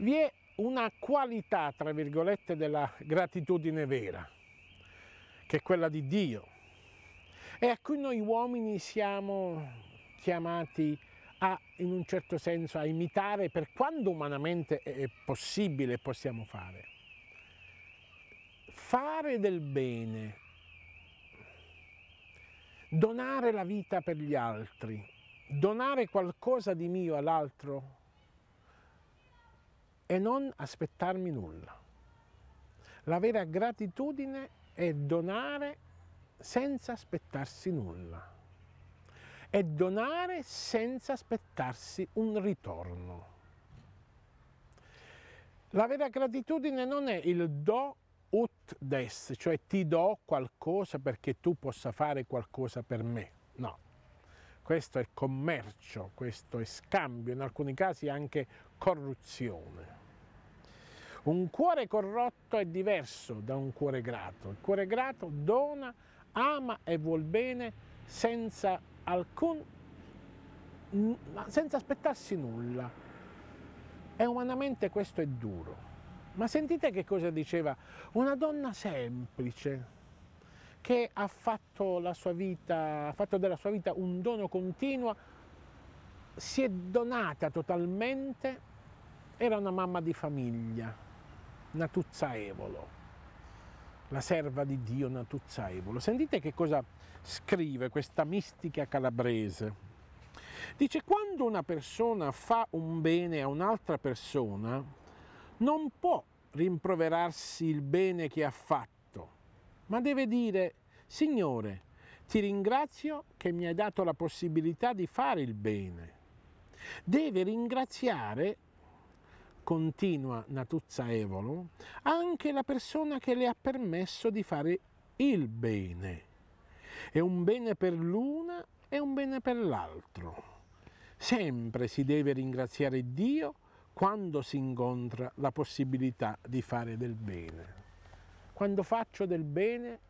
vi è una qualità, tra virgolette, della gratitudine vera, che è quella di Dio, e a cui noi uomini siamo chiamati a, in un certo senso, a imitare per quanto umanamente è possibile possiamo fare. Fare del bene, donare la vita per gli altri, donare qualcosa di mio all'altro e non aspettarmi nulla. La vera gratitudine è donare senza aspettarsi nulla. È donare senza aspettarsi un ritorno. La vera gratitudine non è il do ut des, cioè ti do qualcosa perché tu possa fare qualcosa per me. No, questo è commercio, questo è scambio, in alcuni casi anche corruzione. Un cuore corrotto è diverso da un cuore grato. Il cuore grato dona, ama e vuol bene senza alcun senza aspettarsi nulla. E umanamente questo è duro. Ma sentite che cosa diceva una donna semplice che ha fatto, vita, ha fatto della sua vita un dono continuo, si è donata totalmente, era una mamma di famiglia, Natuzza Evolo, la serva di Dio Natuzza Evolo. Sentite che cosa scrive questa mistica calabrese. Dice, quando una persona fa un bene a un'altra persona, non può rimproverarsi il bene che ha fatto, ma deve dire, Signore, ti ringrazio che mi hai dato la possibilità di fare il bene. Deve ringraziare continua natuzza evolo, anche la persona che le ha permesso di fare il bene. È un bene per l'una e un bene per l'altro. Sempre si deve ringraziare Dio quando si incontra la possibilità di fare del bene. Quando faccio del bene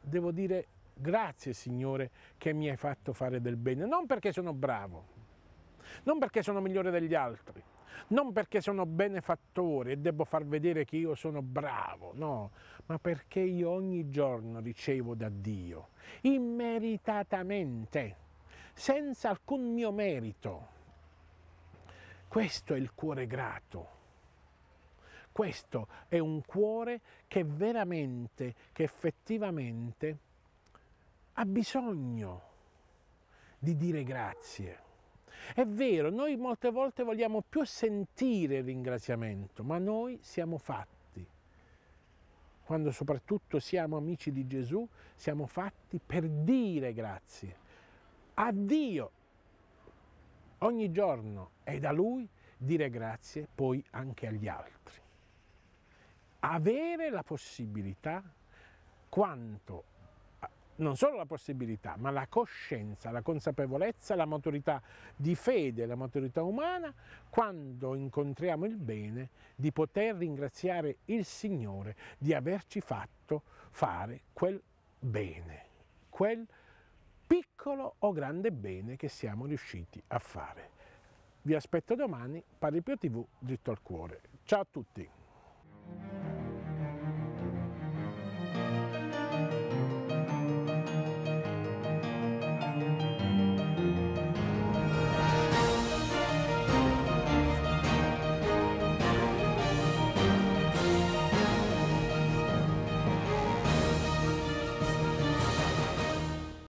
devo dire grazie Signore che mi hai fatto fare del bene, non perché sono bravo, non perché sono migliore degli altri, non perché sono benefattore e devo far vedere che io sono bravo, no, ma perché io ogni giorno ricevo da Dio, immeritatamente, senza alcun mio merito. Questo è il cuore grato. Questo è un cuore che veramente, che effettivamente ha bisogno di dire grazie. È vero, noi molte volte vogliamo più sentire il ringraziamento, ma noi siamo fatti quando soprattutto siamo amici di Gesù, siamo fatti per dire grazie a Dio ogni giorno e da Lui dire grazie poi anche agli altri. Avere la possibilità, quanto non solo la possibilità, ma la coscienza, la consapevolezza, la maturità di fede, la maturità umana, quando incontriamo il bene, di poter ringraziare il Signore di averci fatto fare quel bene, quel piccolo o grande bene che siamo riusciti a fare. Vi aspetto domani, Paripio TV, dritto al cuore. Ciao a tutti!